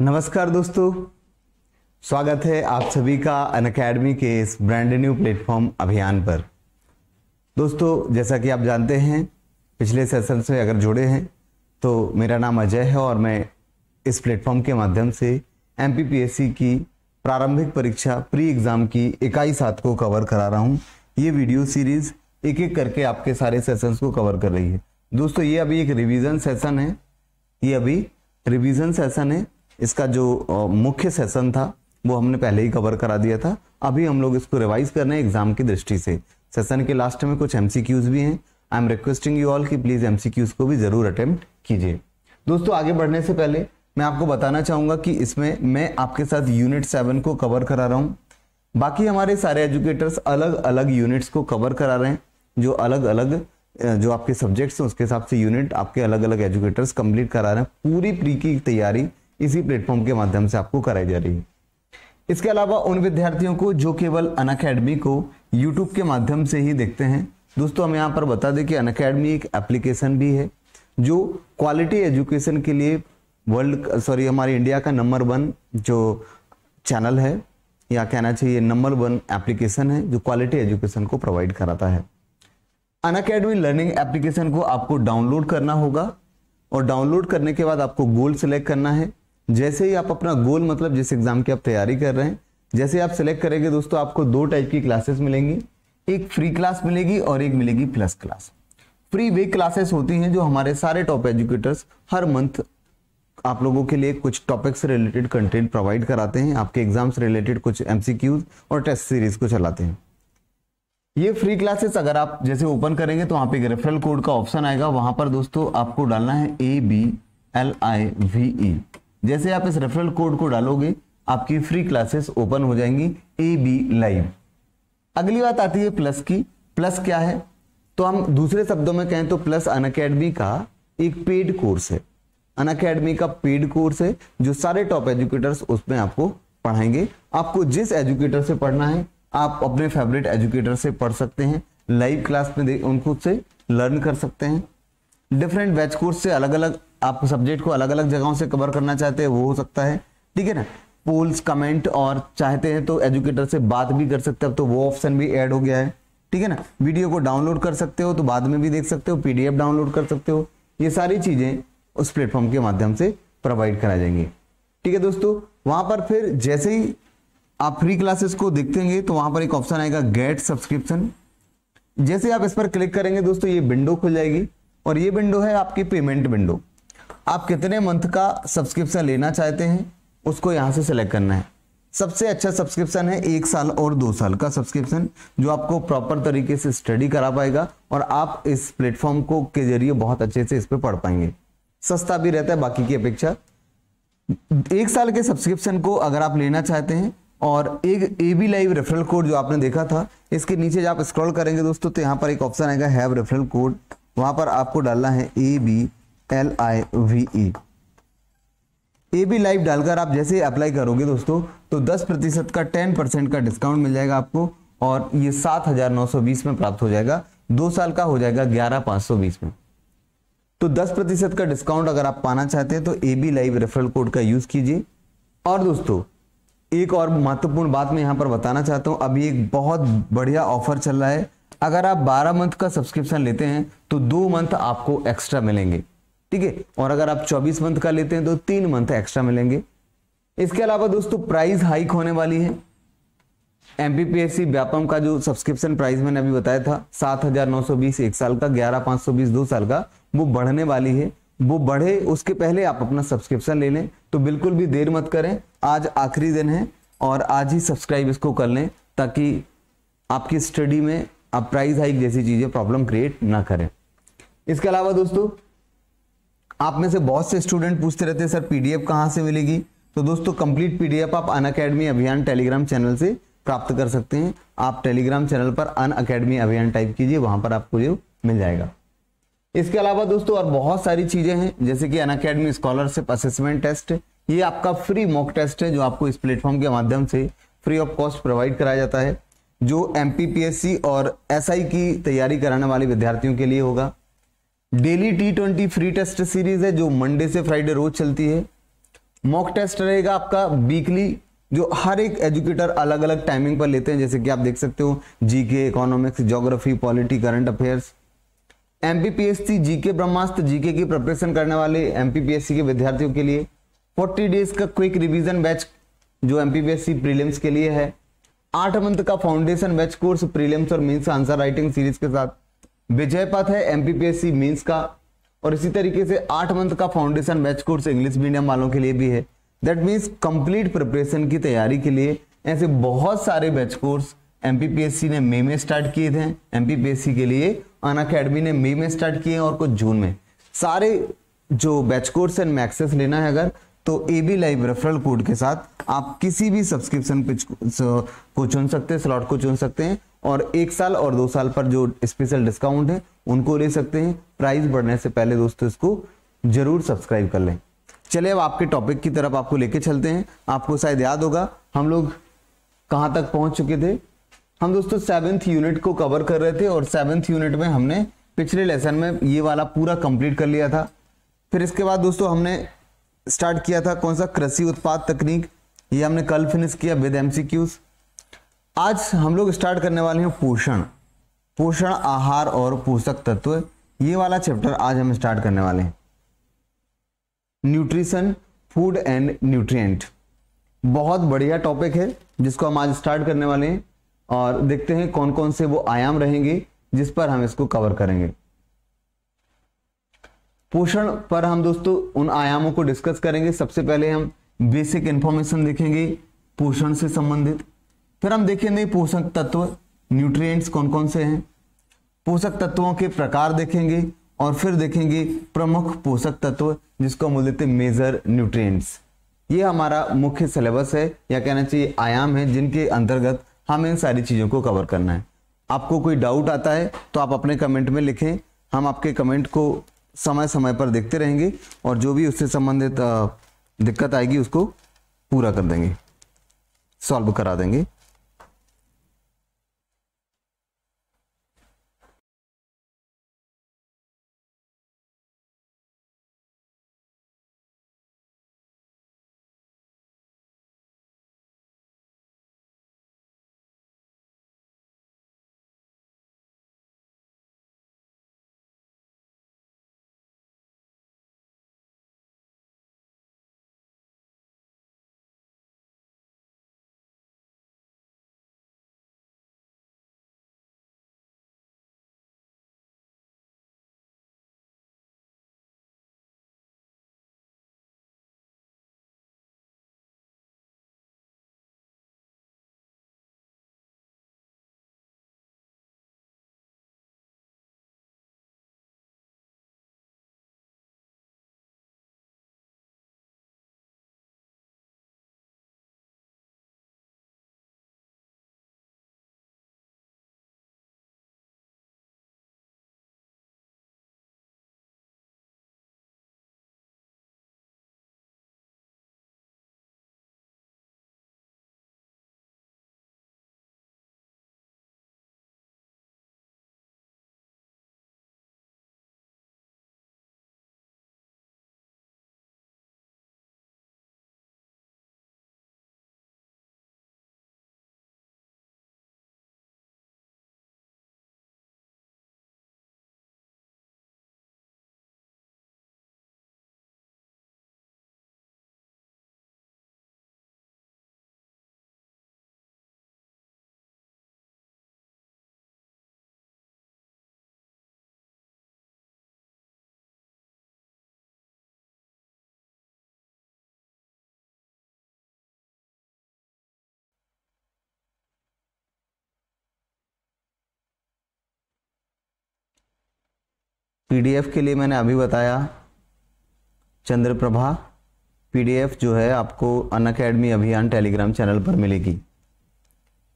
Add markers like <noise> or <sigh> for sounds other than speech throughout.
नमस्कार दोस्तों स्वागत है आप सभी का अन अकेडमी के इस ब्रांड न्यू प्लेटफॉर्म अभियान पर दोस्तों जैसा कि आप जानते हैं पिछले सेशन से अगर जुड़े हैं तो मेरा नाम अजय है और मैं इस प्लेटफॉर्म के माध्यम से एम की प्रारंभिक परीक्षा प्री एग्ज़ाम की इकाई सात को कवर करा रहा हूँ ये वीडियो सीरीज़ एक एक करके आपके सारे सेशंस को कवर कर रही है दोस्तों ये अभी एक रिवीजन सेशन है ये अभी रिवीजन सेशन है इसका जो मुख्य सेशन था वो हमने पहले ही कवर करा दिया था अभी हम लोग इसको रिवाइज कर रहे हैं एग्जाम की दृष्टि से सेशन के लास्ट में कुछ एमसीक्यूज भी हैं I am requesting you all कि प्लीज़ एमसीक्यूज को भी ज़रूर अटेम्प्ट कीजिए दोस्तों आगे बढ़ने से पहले मैं आपको बताना चाहूंगा कि इसमें मैं आपके साथ यूनिट सेवन को कवर करा रहा हूँ बाकी हमारे सारे एजुकेटर्स अलग अलग यूनिट्स को कवर करा रहे हैं जो अलग अलग जो आपके सब्जेक्ट्स हैं उसके हिसाब से यूनिट आपके अलग अलग एजुकेटर्स कंप्लीट करा रहे हैं पूरी प्री की तैयारी इसी प्लेटफॉर्म के माध्यम से आपको कराई जा रही है इसके अलावा उन विद्यार्थियों को जो केवल अन अकेडमी को यूट्यूब के माध्यम से ही देखते हैं दोस्तों हम यहाँ पर बता दें कि अन अकेडमी एक एप्लीकेशन भी है जो क्वालिटी एजुकेशन के लिए वर्ल्ड सॉरी हमारे इंडिया का नंबर वन जो चैनल है या कहना चाहिए नंबर वन एप्लीकेशन है जो क्वालिटी एजुकेशन को प्रोवाइड कराता है अन अकेडमी लर्निंग एप्लीकेशन को आपको डाउनलोड करना होगा और डाउनलोड करने के बाद आपको गोल सेलेक्ट करना है जैसे ही आप अपना गोल मतलब जिस एग्ज़ाम की आप तैयारी कर रहे हैं जैसे आप सेलेक्ट करेंगे दोस्तों आपको दो टाइप की क्लासेस मिलेंगी एक फ्री क्लास मिलेगी और एक मिलेगी प्लस क्लास फ्री वे क्लासेस होती हैं जो हमारे सारे टॉप एजुकेटर्स हर मंथ आप लोगों के लिए कुछ टॉपिक रिलेटेड कंटेंट प्रोवाइड कराते हैं आपके एग्जाम से रिलेटेड कुछ एमसीक्यूज और टेस्ट सीरीज को चलाते हैं ये फ्री क्लासेस अगर आप जैसे ओपन करेंगे तो वहाँ पे एक रेफरल कोड का ऑप्शन आएगा वहाँ पर दोस्तों आपको डालना है A B L I V E जैसे आप इस रेफरल कोड को डालोगे आपकी फ्री क्लासेस ओपन हो जाएंगी ए बी लाइव अगली बात आती है प्लस की प्लस क्या है तो हम दूसरे शब्दों में कहें तो प्लस अन अकेडमी का एक पेड कोर्स है अन अकेडमी का पेड कोर्स है जो सारे टॉप एजुकेटर्स उसमें आपको पढ़ाएंगे आपको जिस एजुकेटर से पढ़ना है आप अपने फेवरेट एजुकेटर से पढ़ सकते हैं लाइव क्लास में उनको से लर्न कर सकते हैं डिफरेंट बैच कोर्स से अलग अलग आप सब्जेक्ट को अलग अलग जगहों से कवर करना चाहते हैं वो हो सकता है ठीक है ना पोल्स कमेंट और चाहते हैं तो एजुकेटर से बात भी कर सकते हो तो वो ऑप्शन भी ऐड हो गया है ठीक है ना वीडियो को डाउनलोड कर सकते हो तो बाद में भी देख सकते हो पीडीएफ डाउनलोड कर सकते हो ये सारी चीज़ें उस प्लेटफॉर्म के माध्यम से प्रोवाइड कराई जाएंगी ठीक है दोस्तों वहां पर फिर जैसे ही आप फ्री क्लासेस को हैं तो वहां पर एक ऑप्शन आएगा गेट सब्सक्रिप्शन जैसे आप इस पर क्लिक करेंगे दोस्तों ये विंडो खुल जाएगी और ये विंडो है आपकी पेमेंट विंडो आप कितने मंथ का सब्सक्रिप्शन लेना चाहते हैं उसको यहाँ से सिलेक्ट करना है सबसे अच्छा सब्सक्रिप्शन है एक साल और दो साल का सब्सक्रिप्शन जो आपको प्रॉपर तरीके से स्टडी करा पाएगा और आप इस प्लेटफॉर्म को के जरिए बहुत अच्छे से इस पर पढ़ पाएंगे सस्ता भी रहता है बाकी की अपेक्षा एक साल के सब्सक्रिप्शन को अगर आप लेना चाहते हैं और एक A B live referral code जो आपने देखा था इसके नीचे जब आप स्क्रॉल करेंगे दोस्तों तो यहाँ पर एक ऑप्शन आएगा हैव रेफरल कोड वहाँ पर आपको डालना है A B L I V E A B live डालकर आप जैसे अप्लाई करोगे दोस्तों तो 10 प्रतिशत का 10 परसेंट का डिस्काउंट मिल जाएगा आपको और ये 7,920 में प्राप्त हो जाएगा दो साल का हो जाएगा 11,520 में तो 10 प्रतिशत का डिस्काउंट अगर आप पाना चाहते हैं तो A B live referral code का यूज़ कीजिए और दोस्तों एक और महत्वपूर्ण बात मैं यहाँ पर बताना चाहता हूँ अभी एक बहुत बढ़िया ऑफर चल रहा है अगर आप 12 मंथ का सब्सक्रिप्शन लेते हैं तो दो मंथ आपको एक्स्ट्रा मिलेंगे ठीक है और अगर आप 24 मंथ का लेते हैं तो तीन मंथ एक्स्ट्रा मिलेंगे इसके अलावा दोस्तों प्राइस हाइक होने वाली है एमपीपीएससी व्यापम का जो सब्सक्रिप्शन प्राइस मैंने अभी बताया था सात हजार नौ सौ बीस एक साल का ग्यारह पांच सौ बीस दो साल का वो बढ़ने वाली है वो बढ़े उसके पहले आप अपना सब्सक्रिप्शन ले लें तो बिल्कुल भी देर मत करें आज आखिरी दिन है और आज ही सब्सक्राइब इसको कर लें ताकि आपकी स्टडी में आप प्राइस हाइक जैसी चीज़ें प्रॉब्लम क्रिएट ना करें इसके अलावा दोस्तों आप में से बहुत से स्टूडेंट पूछते रहते हैं सर पीडीएफ कहाँ से मिलेगी तो दोस्तों कंप्लीट पीडीएफ आप अन अकेडमी अभियान टेलीग्राम चैनल से प्राप्त कर सकते हैं आप टेलीग्राम चैनल पर अन अकेडमी अभियान टाइप कीजिए वहां पर आपको ये मिल जाएगा इसके अलावा दोस्तों और बहुत सारी चीजें हैं जैसे कि Unacademy scholarship assessment test ये आपका फ्री मॉक टेस्ट है जो आपको इस प्लेटफॉर्म के माध्यम से फ्री ऑफ कॉस्ट प्रोवाइड कराया जाता है जो एम और एस SI की तैयारी कराने वाले विद्यार्थियों के लिए होगा daily T twenty free test series है जो मंडे से फ्राइडे रोज चलती है मॉक टेस्ट रहेगा आपका वीकली जो हर एक एजुकेटर अलग अलग टाइमिंग पर लेते हैं जैसे कि आप देख सकते हो GK economics geography polity current affairs MPPSC GK Brahmastra GK की प्रिपरेशन करने वाले एमपीपीएससी के विद्यार्थियों के लिए 40 डेज का क्विक रिवीजन बैच जो एमपीपीएससी प्रीलिम्स के लिए है आठ मंथ का फाउंडेशन बैच कोर्स प्रीलिम्स और मीन्स आंसर राइटिंग सीरीज के साथ विजय पथ है एमपीपीएससी मींस का और इसी तरीके से आठ मंथ का foundation batch course English medium वालों के लिए भी है दैट मीन्स कंप्लीट प्रिपरेशन की तैयारी के लिए ऐसे बहुत सारे बैच कोर्स एमपीपीएससी ने मई में स्टार्ट किए थे एमपीपीएससी के लिए अन अकेडमी ने मई में स्टार्ट किए और कुछ जून में सारे जो बैच कोर्स एंड मैक्सेस लेना है अगर तो A B live referral code के साथ आप किसी भी सब्सक्रिप्शन को चुन सकते हैं स्लॉट को चुन सकते हैं और एक साल और दो साल पर जो स्पेशल डिस्काउंट है उनको ले सकते हैं प्राइस बढ़ने से पहले दोस्तों इसको जरूर सब्सक्राइब कर लें चलिए अब आपके टॉपिक की तरफ आपको लेके चलते हैं आपको शायद याद होगा हम लोग कहाँ तक पहुँच चुके थे हम दोस्तों सेवन्थ यूनिट को कवर कर रहे थे और सेवन्थ यूनिट में हमने पिछले लेसन में ये वाला पूरा कंप्लीट कर लिया था फिर इसके बाद दोस्तों हमने स्टार्ट किया था कौन सा कृषि उत्पाद तकनीक ये हमने कल फिनिश किया विद एमसीक्यूज़ आज हम लोग स्टार्ट करने वाले हैं पोषण पोषण आहार और पोषक तत्व ये वाला चैप्टर आज हम स्टार्ट करने वाले हैं न्यूट्रिशन फूड एंड न्यूट्रिएंट बहुत बढ़िया टॉपिक है जिसको हम आज स्टार्ट करने वाले हैं और देखते हैं कौन कौन से वो आयाम रहेंगे जिस पर हम इसको कवर करेंगे पोषण पर हम दोस्तों उन आयामों को डिस्कस करेंगे सबसे पहले हम बेसिक इंफॉर्मेशन देखेंगे पोषण से संबंधित फिर हम देखेंगे पोषक तत्व न्यूट्रिएंट्स कौन कौन से हैं पोषक तत्वों के प्रकार देखेंगे और फिर देखेंगे प्रमुख पोषक तत्व जिसको हम बोल देते हैं मेजर न्यूट्रिएंट्स ये हमारा मुख्य सिलेबस है या कहना चाहिए आयाम है जिनके अंतर्गत हम इन सारी चीज़ों को कवर करना है आपको कोई डाउट आता है तो आप अपने कमेंट में लिखें हम आपके कमेंट को समय समय पर देखते रहेंगे और जो भी उससे संबंधित दिक्कत आएगी उसको पूरा कर देंगे सॉल्व करा देंगे पीडीएफ के लिए मैंने अभी बताया चंद्रप्रभा पीडीएफ जो है आपको अन अकेडमी अभियान टेलीग्राम चैनल पर मिलेगी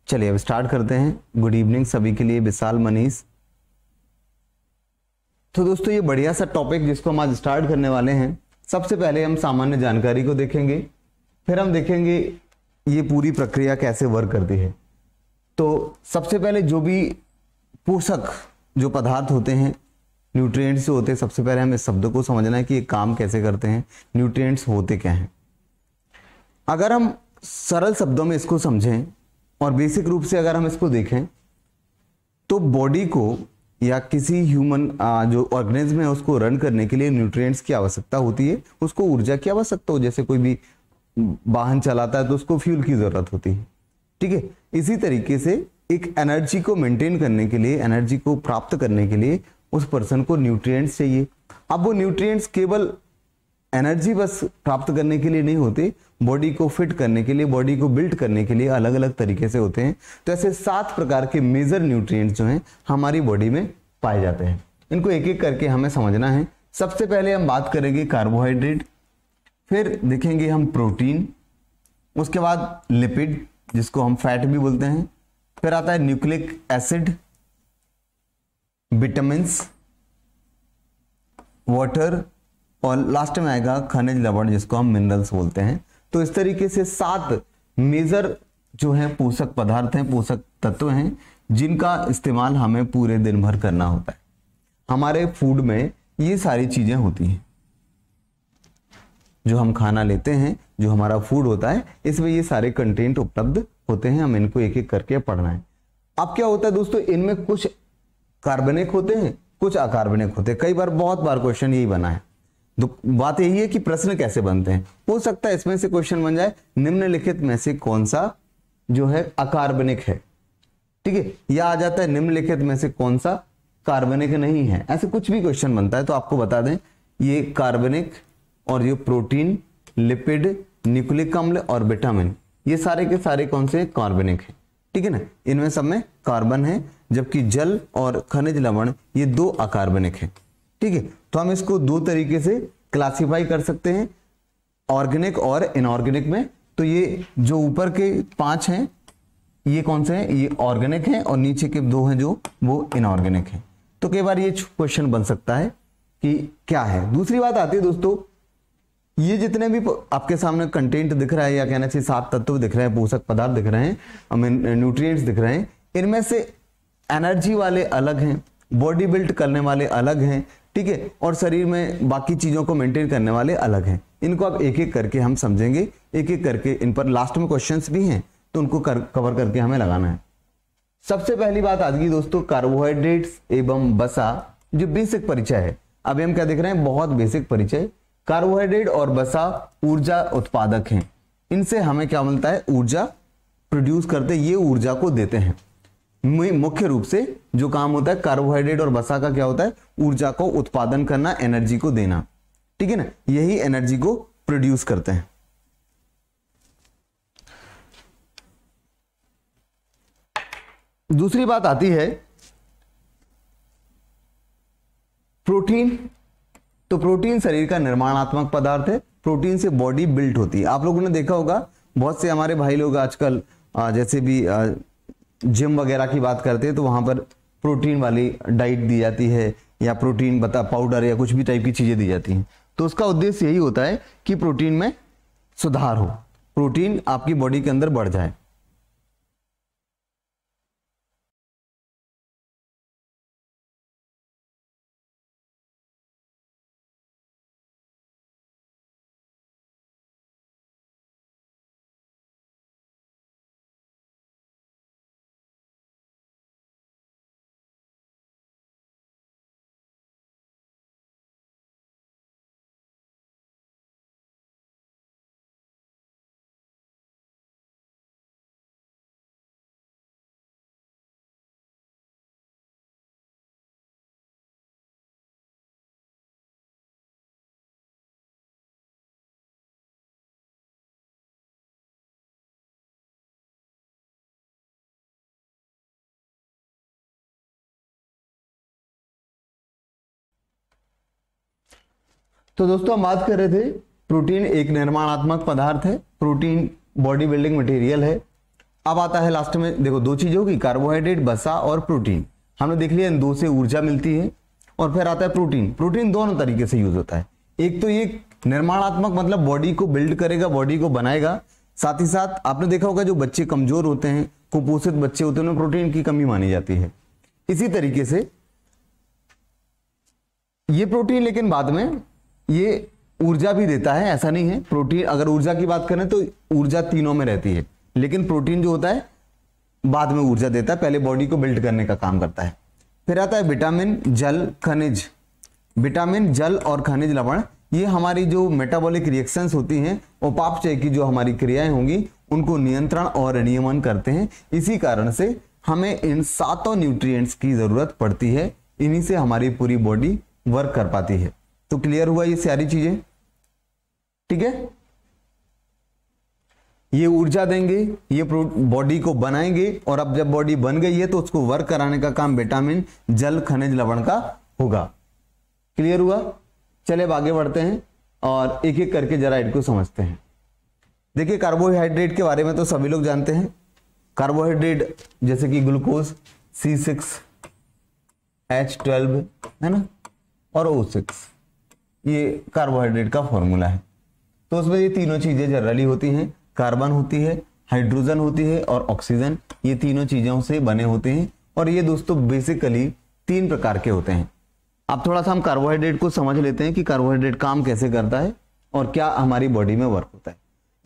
चलिए अब स्टार्ट करते हैं गुड इवनिंग सभी के लिए विशाल मनीष तो दोस्तों ये बढ़िया सा टॉपिक जिसको हम आज स्टार्ट करने वाले हैं सबसे पहले हम सामान्य जानकारी को देखेंगे फिर हम देखेंगे ये पूरी प्रक्रिया कैसे वर्क करती है तो सबसे पहले जो भी पोषक जो पदार्थ होते हैं न्यूट्रिएंट्स जो होते हैं सबसे पहले हम इस शब्द को समझना है कि ये काम कैसे करते हैं न्यूट्रिएंट्स होते क्या हैं अगर हम सरल शब्दों में इसको समझें और बेसिक रूप से अगर हम इसको देखें तो बॉडी को या किसी ह्यूमन जो ऑर्गेनिज्म है उसको रन करने के लिए न्यूट्रिएंट्स की आवश्यकता होती है उसको ऊर्जा की आवश्यकता हो जैसे कोई भी वाहन चलाता है तो उसको फ्यूल की ज़रूरत होती है ठीक है इसी तरीके से एक एनर्जी को मेंटेन करने के लिए एनर्जी को प्राप्त करने के लिए उस पर्सन को न्यूट्रिएंट्स चाहिए अब वो न्यूट्रिएंट्स केवल एनर्जी बस प्राप्त करने के लिए नहीं होते बॉडी को फिट करने के लिए बॉडी को बिल्ड करने के लिए अलग अलग तरीके से होते हैं तो ऐसे सात प्रकार के मेजर न्यूट्रिएंट्स जो हैं हमारी बॉडी में पाए जाते हैं इनको एक एक करके हमें समझना है सबसे पहले हम बात करेंगे कार्बोहाइड्रेट फिर देखेंगे हम प्रोटीन उसके बाद लिपिड जिसको हम फैट भी बोलते हैं फिर आता है न्यूक्लिक एसिड विटामिन्स वाटर और लास्ट में आएगा खनिज लवण जिसको हम मिनरल्स बोलते हैं तो इस तरीके से सात मेजर जो है पोषक पदार्थ हैं पोषक तत्व हैं जिनका इस्तेमाल हमें पूरे दिन भर करना होता है हमारे फूड में ये सारी चीज़ें होती हैं जो हम खाना लेते हैं जो हमारा फूड होता है इसमें ये सारे कंटेंट उपलब्ध होते हैं हम इनको एक एक करके पढ़ना है अब क्या होता है दोस्तों इनमें कुछ कार्बनिक होते हैं कुछ अकार्बनिक होते हैं कई बार बहुत बार क्वेश्चन यही बना है तो बात यही है कि प्रश्न कैसे बनते हैं हो सकता है इसमें से क्वेश्चन बन जाए निम्नलिखित में से कौन सा जो है अकार्बनिक है ठीक है या आ जाता है निम्नलिखित में से कौन सा कार्बनिक नहीं है ऐसे कुछ भी क्वेश्चन बनता है तो आपको बता दें ये कार्बनिक और ये प्रोटीन लिपिड न्यूक्लिक अम्ल और विटामिन ये सारे के सारे कौन से कार्बनिक है ठीक है ना इनमें सब में कार्बन है जबकि जल और खनिज लवण ये दो अकार्बनिक है ठीक है तो हम इसको दो तरीके से क्लासीफाई कर सकते हैं ऑर्गेनिक और इनऑर्गेनिक में तो ये जो ऊपर के पांच हैं ये कौन से हैं ये ऑर्गेनिक हैं और नीचे के दो हैं जो वो इनऑर्गेनिक हैं तो कई बार ये क्वेश्चन बन सकता है कि क्या है दूसरी बात आती है दोस्तों ये जितने भी आपके सामने कंटेंट दिख रहा है या कहना चाहिए सात तत्व दिख रहे हैं पोषक पदार्थ दिख रहे हैं न्यूट्रिय दिख रहे हैं इनमें से एनर्जी वाले अलग हैं बॉडी बिल्ड करने वाले अलग हैं ठीक है और शरीर में बाकी चीज़ों को मेंटेन करने वाले अलग हैं इनको आप एक एक करके हम समझेंगे एक एक करके इन पर लास्ट में क्वेश्चंस भी हैं तो उनको कर, कवर करके हमें लगाना है सबसे पहली बात आज की दोस्तों कार्बोहाइड्रेट्स एवं बसा जो बेसिक परिचय है अभी हम क्या देख रहे हैं बहुत बेसिक परिचय कार्बोहाइड्रेट और बसा ऊर्जा उत्पादक हैं इनसे हमें क्या मिलता है ऊर्जा प्रोड्यूस करते ये ऊर्जा को देते हैं मुख्य रूप से जो काम होता है कार्बोहाइड्रेट और बसा का क्या होता है ऊर्जा को उत्पादन करना एनर्जी को देना ठीक है ना यही एनर्जी को प्रोड्यूस करते हैं दूसरी बात आती है प्रोटीन तो प्रोटीन शरीर का निर्माणात्मक पदार्थ है प्रोटीन से बॉडी बिल्ट होती है आप लोगों ने देखा होगा बहुत से हमारे भाई लोग आजकल जैसे भी जिम वगैरह की बात करते हैं तो वहाँ पर प्रोटीन वाली डाइट दी जाती है या प्रोटीन बता पाउडर या कुछ भी टाइप की चीज़ें दी जाती हैं तो उसका उद्देश्य यही होता है कि प्रोटीन में सुधार हो प्रोटीन आपकी बॉडी के अंदर बढ़ जाए तो दोस्तों हम बात कर रहे थे प्रोटीन एक निर्माणात्मक पदार्थ है प्रोटीन बॉडी बिल्डिंग मटेरियल है अब आता है लास्ट में देखो दो चीज़ होगी कार्बोहाइड्रेट बसा और प्रोटीन हमने देख लिया इन दो से ऊर्जा मिलती है और फिर आता है प्रोटीन प्रोटीन दोनों तरीके से यूज होता है एक तो ये निर्माणात्मक मतलब बॉडी को बिल्ड करेगा बॉडी को बनाएगा साथ ही साथ आपने देखा होगा जो बच्चे कमजोर होते हैं कुपोषित बच्चे होते हैं उन्हें प्रोटीन की कमी मानी जाती है इसी तरीके से ये प्रोटीन लेकिन बाद में ये ऊर्जा भी देता है ऐसा नहीं है प्रोटीन अगर ऊर्जा की बात करें तो ऊर्जा तीनों में रहती है लेकिन प्रोटीन जो होता है बाद में ऊर्जा देता है पहले बॉडी को बिल्ड करने का काम करता है फिर आता है विटामिन जल खनिज विटामिन जल और खनिज लवण ये हमारी जो मेटाबॉलिक रिएक्शंस होती हैं उपापचय की जो हमारी क्रियाएं होंगी उनको नियंत्रण और नियमन करते हैं इसी कारण से हमें इन सातों न्यूट्रिएंट्स की ज़रूरत पड़ती है इन्हीं से हमारी पूरी बॉडी वर्क कर पाती है तो क्लियर हुआ ये सारी चीजें ठीक है ये ऊर्जा देंगे ये बॉडी को बनाएंगे और अब जब बॉडी बन गई है तो उसको वर्क कराने का काम विटामिन जल खनिज लवण का होगा क्लियर हुआ चले अब आगे बढ़ते हैं और एक एक करके जरा इनको समझते हैं देखिए कार्बोहाइड्रेट के बारे में तो सभी लोग जानते हैं कार्बोहाइड्रेट जैसे कि glucose C six H twelve है ना और ओ सिक्स ये कार्बोहाइड्रेट का फॉर्मूला है तो उसमें ये तीनों चीज़ें जनरली होती हैं कार्बन होती है हाइड्रोजन होती है और ऑक्सीजन ये तीनों चीज़ों से बने होते हैं और ये दोस्तों बेसिकली तीन प्रकार के होते हैं अब थोड़ा सा हम कार्बोहाइड्रेट को समझ लेते हैं कि कार्बोहाइड्रेट काम कैसे करता है और क्या हमारी बॉडी में वर्क होता है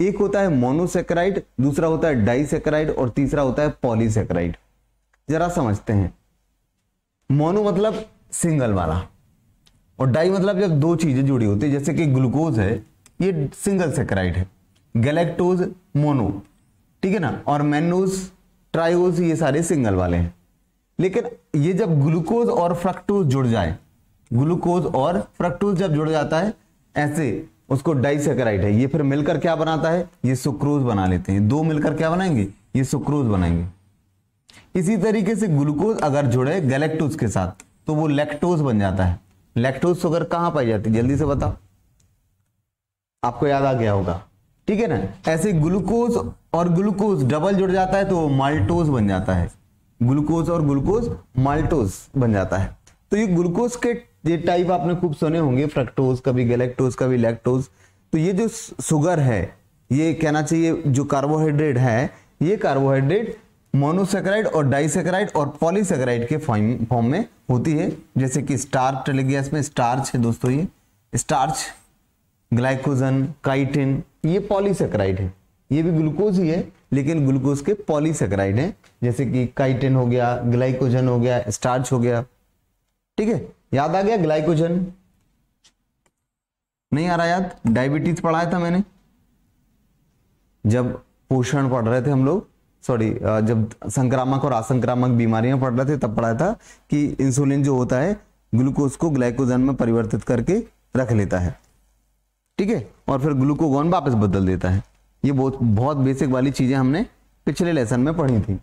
एक होता है मोनोसेक्राइड दूसरा होता है डाइसेक्राइड और तीसरा होता है पॉलीसेक्राइड जरा समझते हैं मोनो मतलब सिंगल वाला और डाई मतलब जब दो चीजें जुड़ी होती है जैसे कि ग्लूकोज है ये सिंगल सेक्राइड है गैलेक्टोज मोनो ठीक है ना और मैनोज ट्राइज ये सारे सिंगल वाले हैं लेकिन ये जब ग्लूकोज और फ्रक्टोज जुड़ जाए ग्लूकोज और फ्रक्टोज जब जुड़ जाता है ऐसे उसको डाइसेक्राइड है ये फिर मिलकर क्या बनाता है ये सुक्रोज बना लेते हैं दो मिलकर क्या बनाएंगे ये सुक्रोज बनाएंगे इसी तरीके से ग्लूकोज अगर जुड़े गैलेक्टोज के साथ तो वो लेक्टोज बन जाता है लैक्टोज शुगर कहां पाई जाती है जल्दी से बताओ आपको याद आ गया होगा ठीक है ना ऐसे ग्लूकोज और ग्लूकोज डबल जुड़ जाता है तो माल्टोज बन जाता है ग्लूकोज और ग्लूकोज माल्टोज बन जाता है तो ये ग्लूकोज के ये टाइप आपने खूब सुने होंगे फ्रक्टोज कभी गलेक्टोज कभी लैक्टोज तो ये जो शुगर है ये कहना चाहिए जो कार्बोहाइड्रेट है ये कार्बोहाइड्रेट मोनोसेक्राइड और डाइसेक्राइड और पॉलीसेक्राइड के फॉर्म में होती है जैसे कि स्टार्च लग गया इसमें स्टार्च है दोस्तों ये स्टार्च ग्लाइकोजन काइटिन ये पॉलीसेक्राइड है ये भी ग्लूकोज ही है लेकिन ग्लूकोज के पॉलीसेक्राइड है जैसे कि काइटिन हो गया ग्लाइकोजन हो गया स्टार्च हो गया ठीक है याद आ गया ग्लाइकोजन नहीं आ रहा याद डायबिटीज पढ़ाया था मैंने जब पोषण पढ़ रहे थे हम लोग सॉरी जब संक्रामक और असंक्रामक बीमारियां पड़ रहे थे तब पढ़ा था कि इंसुलिन जो होता है ग्लूकोज को ग्लाइकोजन में परिवर्तित करके रख लेता है ठीक है और फिर ग्लूकोगन वापस बदल देता है ये बहुत बहुत बेसिक वाली चीजें हमने पिछले लेसन में पढ़ी थी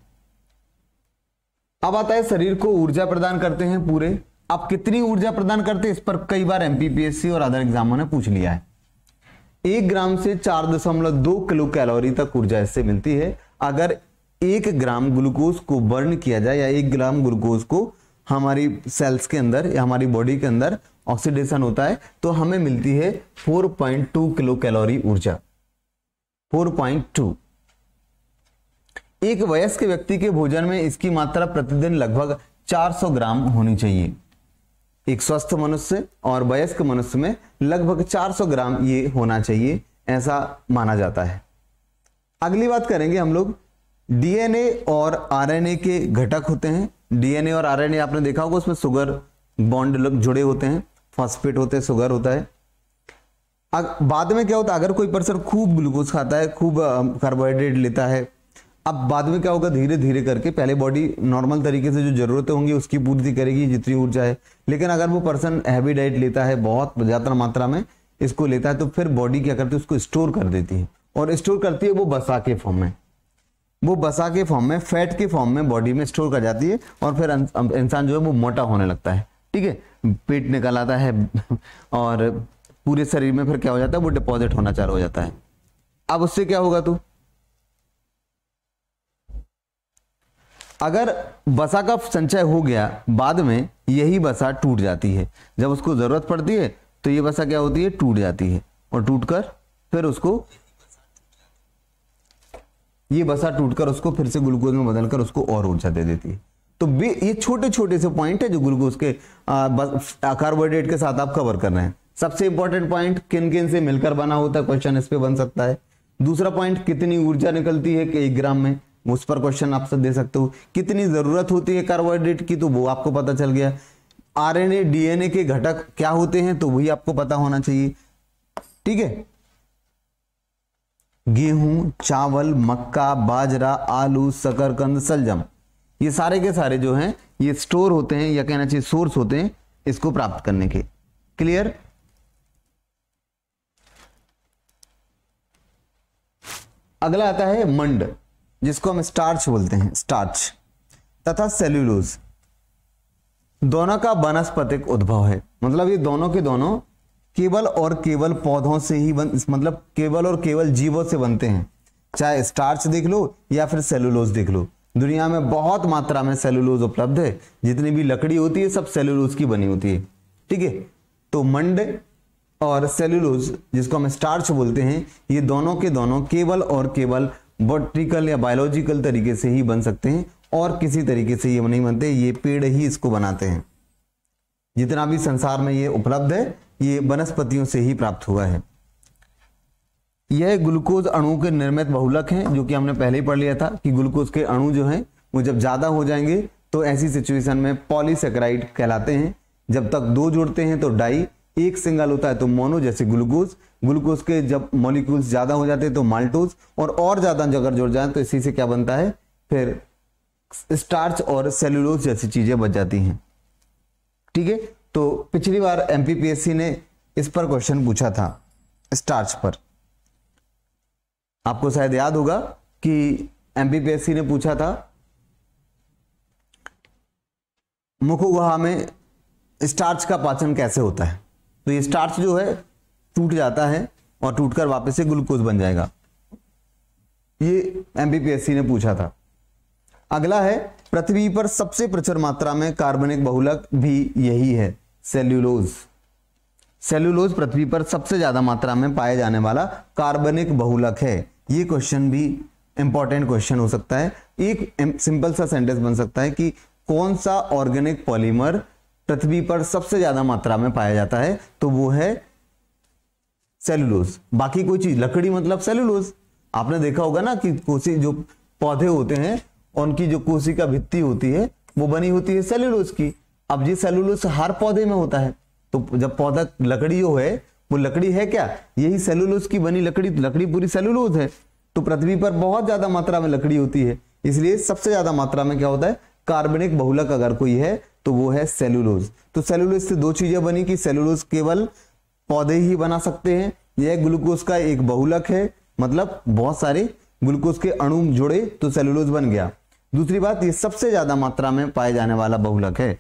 अब आता है शरीर को ऊर्जा प्रदान करते हैं पूरे आप कितनी ऊर्जा प्रदान करते हैं इस पर कई बार एमपीपीएससी और अदर एग्जामों ने पूछ लिया है एक ग्राम से चार दशमलव दो किलो कैलोरी तक ऊर्जा इससे मिलती है अगर एक ग्राम ग्लूकोज को बर्न किया जाए या एक ग्राम ग्लूकोज को हमारी सेल्स के अंदर या हमारी बॉडी के अंदर ऑक्सीडेशन होता है तो हमें मिलती है 4.2 किलो कैलोरी ऊर्जा 4.2 एक वयस्क व्यक्ति के भोजन में इसकी मात्रा प्रतिदिन लगभग 400 ग्राम होनी चाहिए एक स्वस्थ मनुष्य और वयस्क मनुष्य में लगभग 400 ग्राम ये होना चाहिए ऐसा माना जाता है अगली बात करेंगे हम लोग डीएनए और आरएनए के घटक होते हैं डीएनए और आरएनए आपने देखा होगा उसमें सुगर बॉन्ड लोग जुड़े होते हैं फॉस्फेट होते हैं सुगर होता है अग, बाद में क्या होता है अगर कोई पर्सन खूब ग्लूकोज खाता है खूब कार्बोहाइड्रेट लेता है अब बाद में क्या होगा धीरे धीरे करके पहले बॉडी नॉर्मल तरीके से जो जरूरतें होंगी उसकी पूर्ति करेगी जितनी ऊर्जा है लेकिन अगर वो पर्सन हैवी डाइट लेता है बहुत ज़्यादा मात्रा में इसको लेता है तो फिर बॉडी क्या करती है उसको स्टोर कर देती है और स्टोर करती है वो बसा के फॉर्म में वो बसा के फॉर्म में फैट के फॉर्म में बॉडी में स्टोर कर जाती है और फिर अं-, अं-, इंसान जो है वो मोटा होने लगता है ठीक है पेट निकल आता है <laughs> और पूरे शरीर में फिर क्या हो जाता है वो डिपॉजिट होना चालू हो जाता है अब उससे क्या होगा तू अगर बसा का संचय हो गया बाद में यही बसा टूट जाती है जब उसको जरूरत पड़ती है तो ये बसा क्या होती है टूट जाती है और टूटकर फिर उसको ये बसा टूटकर उसको फिर से ग्लूकोज में बदलकर उसको और ऊर्जा दे देती है तो ये छोटे छोटे से पॉइंट है जो ग्लूकोज के कार्बोहाइड्रेट के साथ आप कवर कर रहे हैं सबसे इंपॉर्टेंट पॉइंट किन किन से मिलकर बना होता है क्वेश्चन इस पर बन सकता है दूसरा पॉइंट कितनी ऊर्जा निकलती है एक ग्राम में उस पर क्वेश्चन आप सब दे सकते हो कितनी जरूरत होती है कार्बोहाइड्रेट की तो वो आपको पता चल गया आरएनए डीएनए के घटक क्या होते हैं तो वही आपको पता होना चाहिए ठीक है गेहूं चावल मक्का बाजरा आलू शकरकंद सलजम ये सारे के सारे जो हैं ये स्टोर होते हैं या कहना चाहिए सोर्स होते हैं इसको प्राप्त करने के क्लियर अगला आता है मंड जिसको हम स्टार्च बोलते हैं स्टार्च तथा सेल्यूलोज दोनों का वनस्पतिक उद्भव है मतलब ये दोनों के दोनों केवल और केवल पौधों से ही बन मतलब केवल और केवल जीवों से बनते हैं चाहे स्टार्च देख लो या फिर सेलुलोज देख लो दुनिया में बहुत मात्रा में सेलुलोज उपलब्ध है जितनी भी लकड़ी होती है सब सेलुलोज की बनी होती है ठीक है तो मंड और सेलुलोज जिसको हम स्टार्च बोलते हैं ये दोनों के दोनों केवल और केवल बॉटिकल या बायोलॉजिकल तरीके से ही बन सकते हैं और किसी तरीके से ये नहीं बनते ये पेड़ ही इसको बनाते हैं जितना भी संसार में ये उपलब्ध है ये वनस्पतियों से ही प्राप्त हुआ है यह ग्लूकोज अणु के निर्मित बहुलक हैं जो कि हमने पहले ही पढ़ लिया था कि ग्लूकोज के अणु जो हैं वो जब ज़्यादा हो जाएंगे तो ऐसी सिचुएशन में पॉलीसेक्राइड कहलाते हैं जब तक दो जुड़ते हैं तो डाई एक सिंगल होता है तो मोनो जैसे ग्लूकोज ग्लूकोज के जब मॉलिक्यूल्स ज़्यादा हो जाते हैं तो माल्टोज और और ज़्यादा जगह जुड़ जाए तो इसी से क्या बनता है फिर स्टार्च और सेलुलोज जैसी चीज़ें बच जाती हैं ठीक है तो पिछली बार एमपीपीएससी ने इस पर क्वेश्चन पूछा था स्टार्च पर आपको शायद याद होगा कि एमपीपीएससी ने पूछा था मुख गुहा में स्टार्च का पाचन कैसे होता है तो ये स्टार्च जो है टूट जाता है और टूटकर वापस से ग्लूकोज बन जाएगा ये एमपीपीएससी ने पूछा था अगला है पृथ्वी पर सबसे प्रचुर मात्रा में कार्बनिक बहुलक भी यही है सेल्यूलोज सेल्यूलोज पृथ्वी पर सबसे ज्यादा मात्रा में पाया जाने वाला कार्बनिक बहुलक है ये क्वेश्चन भी इंपॉर्टेंट क्वेश्चन हो सकता है एक सिंपल सा सेंटेंस बन सकता है कि कौन सा ऑर्गेनिक पॉलीमर पृथ्वी पर सबसे ज्यादा मात्रा में पाया जाता है तो वो है सेल्यूलोज बाकी कोई चीज लकड़ी मतलब सेल्यूलोज आपने देखा होगा ना कि कोसी जो पौधे होते हैं उनकी जो कोसी का भित्ती होती है वो बनी होती है सेल्यूलोज की अब जी सेलुलोस हर पौधे में होता है तो जब पौधा लकड़ी जो है वो लकड़ी है क्या यही सेलुलोस की बनी लकड़ी लकड़ी पूरी सेलुलोज है तो पृथ्वी पर बहुत ज्यादा मात्रा में लकड़ी होती है इसलिए सबसे ज्यादा मात्रा में क्या होता है कार्बनिक बहुलक अगर कोई है तो वो है सेलुलोज तो सेलुलोज से दो चीजें बनी कि सेलुलोज केवल पौधे ही बना सकते हैं यह ग्लूकोज का एक बहुलक है मतलब बहुत सारे ग्लूकोज के अणु जुड़े तो सेलुलोज बन गया दूसरी बात ये सबसे ज्यादा मात्रा में पाए जाने वाला बहुलक है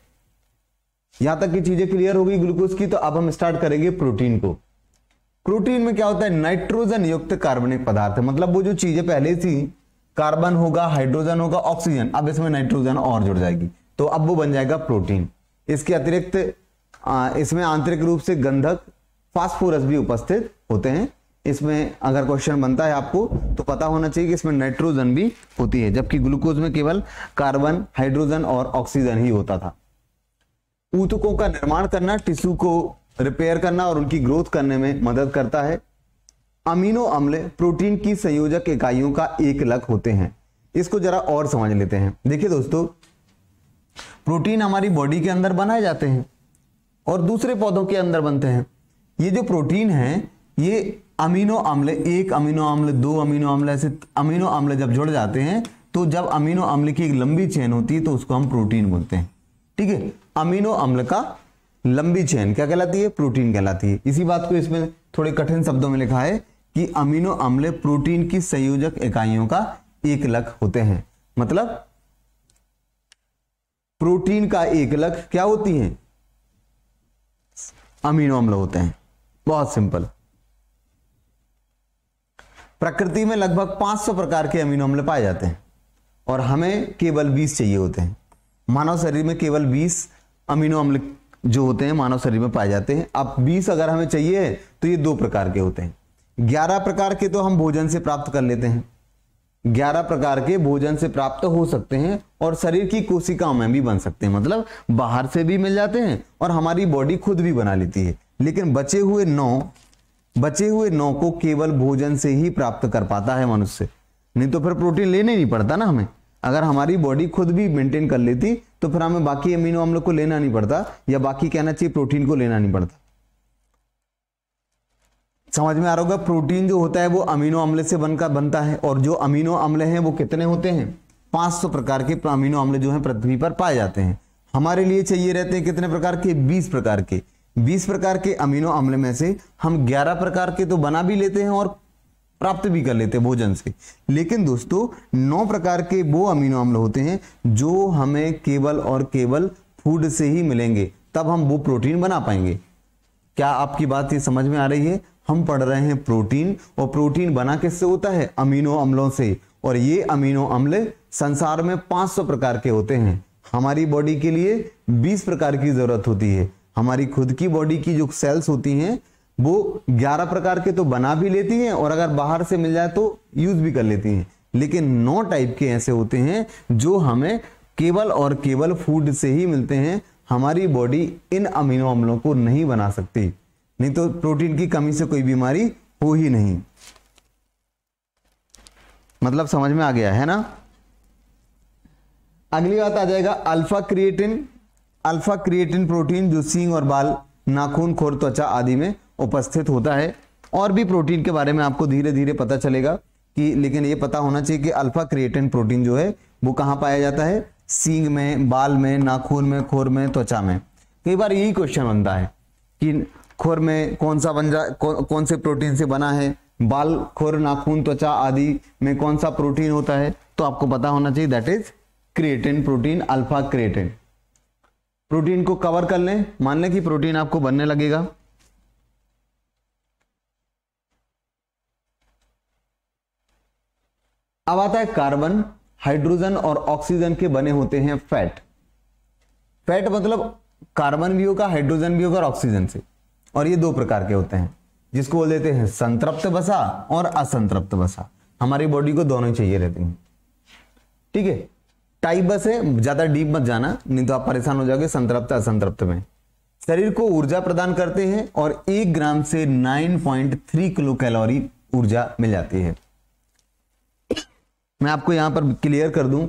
यहां तक की चीजें क्लियर होगी ग्लूकोज की तो अब हम स्टार्ट करेंगे प्रोटीन को प्रोटीन में क्या होता है नाइट्रोजन युक्त कार्बनिक पदार्थ मतलब वो जो चीजें पहले थी कार्बन होगा हाइड्रोजन होगा ऑक्सीजन अब इसमें नाइट्रोजन और जुड़ जाएगी तो अब वो बन जाएगा प्रोटीन इसके अतिरिक्त इसमें आंतरिक रूप से गंधक फास्फोरस भी उपस्थित होते हैं इसमें अगर क्वेश्चन बनता है आपको तो पता होना चाहिए कि इसमें नाइट्रोजन भी होती है जबकि ग्लूकोज में केवल कार्बन हाइड्रोजन और ऑक्सीजन ही होता था ऊतकों का निर्माण करना टिश्यू को रिपेयर करना और उनकी ग्रोथ करने में मदद करता है अमीनो अम्ल प्रोटीन की संयोजक इकाइयों का एक लक होते हैं इसको जरा और समझ लेते हैं देखिए दोस्तों प्रोटीन हमारी बॉडी के अंदर बनाए जाते हैं और दूसरे पौधों के अंदर बनते हैं ये जो प्रोटीन है ये अमीनो अम्ल एक अमीनो अम्ल दो अमीनो अम्ल ऐसे अमीनो अम्ल जब जुड़ जाते हैं तो जब अमीनो अम्ल की एक लंबी चेन होती है तो उसको हम प्रोटीन बोलते हैं ठीक है अमीनो अम्ल का लंबी चेन क्या कहलाती है प्रोटीन कहलाती है इसी बात को इसमें थोड़े कठिन शब्दों में लिखा है कि अमीनो अम्ल प्रोटीन की संयोजक इकाइयों का एक लख होते हैं मतलब प्रोटीन का एक लक क्या होती है अमीनो अम्ल होते हैं बहुत सिंपल प्रकृति में लगभग 500 प्रकार के अमीनो अम्ल पाए जाते हैं और हमें केवल 20 चाहिए होते हैं मानव शरीर में केवल अमीनो अम्ल जो होते हैं मानव शरीर में पाए जाते हैं अब बीस अगर हमें चाहिए तो ये दो प्रकार के होते हैं ग्यारह प्रकार के तो हम भोजन से प्राप्त कर लेते हैं ग्यारह प्रकार के भोजन से प्राप्त हो सकते हैं और शरीर की कोशिकाओं में भी बन सकते हैं मतलब बाहर से भी मिल जाते हैं और हमारी बॉडी खुद भी बना लेती है लेकिन बचे हुए नौ बचे हुए नौ को केवल भोजन से ही प्राप्त कर पाता है मनुष्य नहीं तो फिर प्रोटीन लेने नहीं पड़ता ना हमें अगर हमारी बॉडी खुद भी मेंटेन कर लेती तो फिर हमें बाकी अमीनो अम्ल को लेना नहीं पड़ता या बाकी कहना चाहिए प्रोटीन को लेना नहीं पड़ता समझ में आ रहा होगा प्रोटीन जो होता है वो अमीनो अम्ल से बनकर बनता है और जो अमीनो अम्ल है वो कितने होते हैं 500 प्रकार के अमीनो अम्ल जो है पृथ्वी पर पाए जाते हैं हमारे लिए चाहिए रहते हैं कितने प्रकार के बीस प्रकार के बीस प्रकार के अमीनो अम्ल में से हम ग्यारह प्रकार के तो बना भी लेते हैं और प्राप्त भी कर लेते हैं भोजन से लेकिन दोस्तों नौ प्रकार के वो अमीनो अम्ल होते हैं जो हमें केवल और केवल फूड से ही मिलेंगे तब हम वो प्रोटीन बना पाएंगे क्या आपकी बात ये समझ में आ रही है हम पढ़ रहे हैं प्रोटीन और प्रोटीन बना किससे होता है अमीनो अम्लों से और ये अमीनो अम्ल संसार में 500 प्रकार के होते हैं हमारी बॉडी के लिए 20 प्रकार की जरूरत होती है हमारी खुद की बॉडी की जो सेल्स होती हैं वो ग्यारह प्रकार के तो बना भी लेती हैं और अगर बाहर से मिल जाए तो यूज भी कर लेती हैं लेकिन नौ टाइप के ऐसे होते हैं जो हमें केवल और केवल फूड से ही मिलते हैं हमारी बॉडी इन अमीनो अम्लों को नहीं बना सकती नहीं तो प्रोटीन की कमी से कोई बीमारी हो ही नहीं मतलब समझ में आ गया है ना अगली बात आ जाएगा alpha keratin alpha keratin protein जो सींग और बाल नाखून खोर त्वचा आदि में उपस्थित होता है और भी प्रोटीन के बारे में आपको धीरे धीरे पता चलेगा कि लेकिन ये पता होना चाहिए कि अल्फा क्रिएटिन प्रोटीन जो है वो कहाँ पाया जाता है सींग में बाल में नाखून में खोर में त्वचा में कई बार यही क्वेश्चन बनता है कि खोर में कौन सा बन जा कौ, कौन से प्रोटीन से बना है बाल खोर नाखून त्वचा आदि में कौन सा प्रोटीन होता है तो आपको पता होना चाहिए that is keratin protein alpha keratin protein को कवर कर लें मान लें कि प्रोटीन आपको बनने लगेगा अब आता है कार्बन हाइड्रोजन और ऑक्सीजन के बने होते हैं फैट फैट मतलब कार्बन भी होगा हाइड्रोजन भी होगा और ऑक्सीजन से और ये दो प्रकार के होते हैं जिसको बोल देते हैं संतृप्त बसा और असंतृप्त बसा हमारी बॉडी को दोनों ही चाहिए रहते हैं ठीक है टाइप बस है ज्यादा डीप मत जाना नहीं तो आप परेशान हो जाओगे संतृप्त असंतृप्त में शरीर को ऊर्जा प्रदान करते हैं और एक ग्राम से 9.3 किलो कैलोरी ऊर्जा मिल जाती है मैं आपको यहां पर क्लियर कर दूं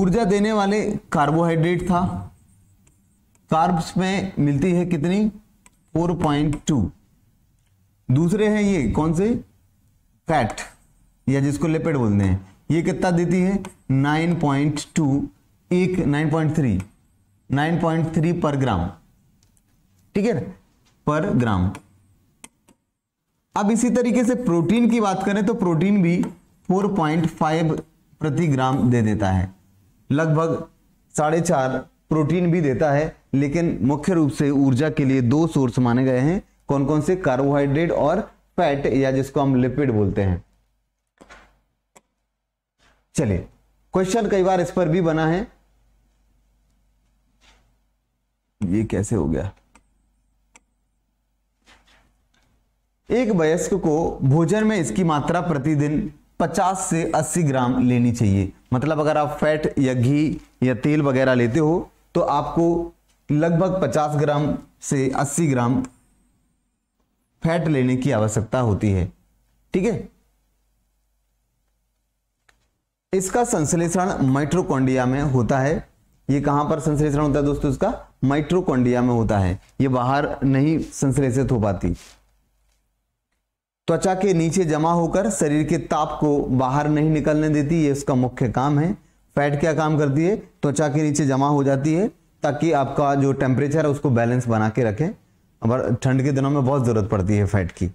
ऊर्जा देने वाले कार्बोहाइड्रेट था कार्ब्स में मिलती है कितनी 4.2 दूसरे हैं ये कौन से फैट या जिसको लेपेड बोलते हैं ये कितना देती है 9.2 एक 9.3 9.3 पर ग्राम ठीक है पर ग्राम अब इसी तरीके से प्रोटीन की बात करें तो प्रोटीन भी 4.5 प्रति ग्राम दे देता है लगभग साढ़े चार प्रोटीन भी देता है लेकिन मुख्य रूप से ऊर्जा के लिए दो सोर्स माने गए हैं कौन कौन से कार्बोहाइड्रेट और फैट या जिसको हम लिपिड बोलते हैं चलिए क्वेश्चन कई बार इस पर भी बना है ये कैसे हो गया एक वयस्क को भोजन में इसकी मात्रा प्रतिदिन 50 से 80 ग्राम लेनी चाहिए मतलब अगर आप फैट या घी या तेल वगैरह लेते हो तो आपको लगभग 50 ग्राम से 80 ग्राम फैट लेने की आवश्यकता होती है ठीक है इसका संश्लेषण माइट्रोकोंडिया में होता है ये कहां पर संश्लेषण होता है दोस्तों इसका माइट्रोकोंडिया में होता है ये बाहर नहीं संश्लेषित हो पाती त्वचा के नीचे जमा होकर शरीर के ताप को बाहर नहीं निकलने देती ये इसका मुख्य काम है फैट क्या काम करती है त्वचा के नीचे जमा हो जाती है ताकि आपका जो टेम्परेचर है उसको बैलेंस बना के रखें और ठंड के दिनों में बहुत ज़रूरत पड़ती है फैट की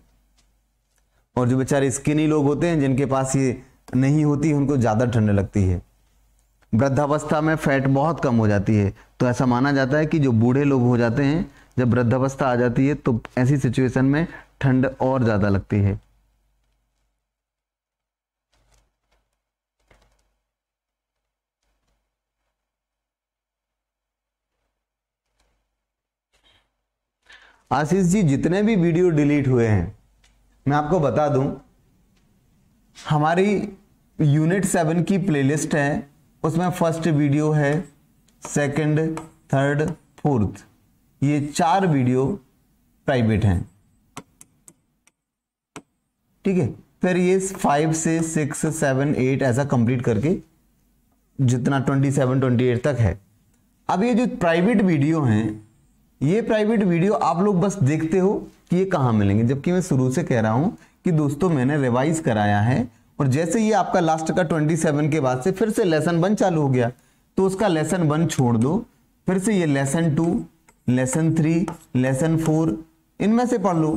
और जो बेचारे स्किनी लोग होते हैं जिनके पास ये नहीं होती उनको ज़्यादा ठंड लगती है वृद्धावस्था में फैट बहुत कम हो जाती है तो ऐसा माना जाता है कि जो बूढ़े लोग हो जाते हैं जब वृद्धावस्था आ जाती है तो ऐसी सिचुएशन में ठंड और ज़्यादा लगती है आशीष जी जितने भी वीडियो डिलीट हुए हैं मैं आपको बता दूं हमारी यूनिट सेवन की प्लेलिस्ट है उसमें फर्स्ट वीडियो है सेकंड, थर्ड फोर्थ ये चार वीडियो प्राइवेट हैं ठीक है फिर ये फाइव से सिक्स सेवन एट ऐसा कंप्लीट करके जितना ट्वेंटी सेवन ट्वेंटी एट तक है अब ये जो प्राइवेट वीडियो हैं ये प्राइवेट वीडियो आप लोग बस देखते हो कि ये कहाँ मिलेंगे जबकि मैं शुरू से कह रहा हूँ कि दोस्तों मैंने रिवाइज कराया है और जैसे ये आपका लास्ट का ट्वेंटी सेवन के बाद से फिर से लेसन वन चालू हो गया तो उसका लेसन वन छोड़ दो फिर से ये lesson two lesson three lesson four इनमें से पढ़ लो